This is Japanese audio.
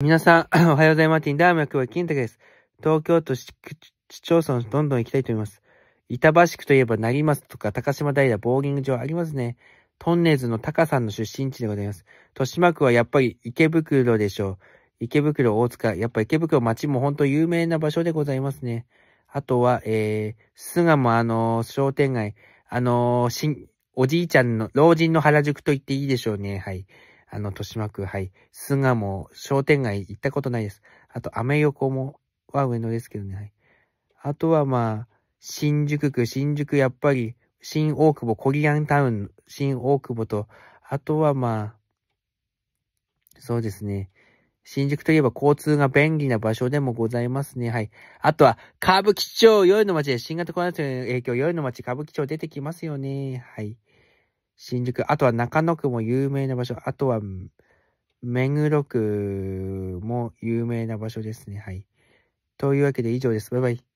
皆さん、おはようございます。ティンダームクは金太です。東京都市町村どんどん行きたいと思います。板橋区といえば成松とか高島平ボーリング場ありますね。トンネルズの高さんの出身地でございます。豊島区はやっぱり池袋でしょう。池袋、大塚。やっぱ池袋町も本当有名な場所でございますね。あとは、えー、菅もあのー、商店街。あのー、おじいちゃんの、老人の原宿と言っていいでしょうね。はい。あの、豊島区、はい、菅も商店街行ったことないです。あと、アメ横も、は上野ですけどね、はい。あとは、まあ、新宿区、新宿、やっぱり、新大久保、コリアンタウン、新大久保と、あとは、まあ、そうですね。新宿といえば交通が便利な場所でもございますね。はい。あとは、歌舞伎町、夜の街で新型コロナの影響、夜の街、歌舞伎町出てきますよね。はい。新宿、あとは中野区も有名な場所、あとは目黒区も有名な場所ですね。はい。というわけで以上です。バイバイ。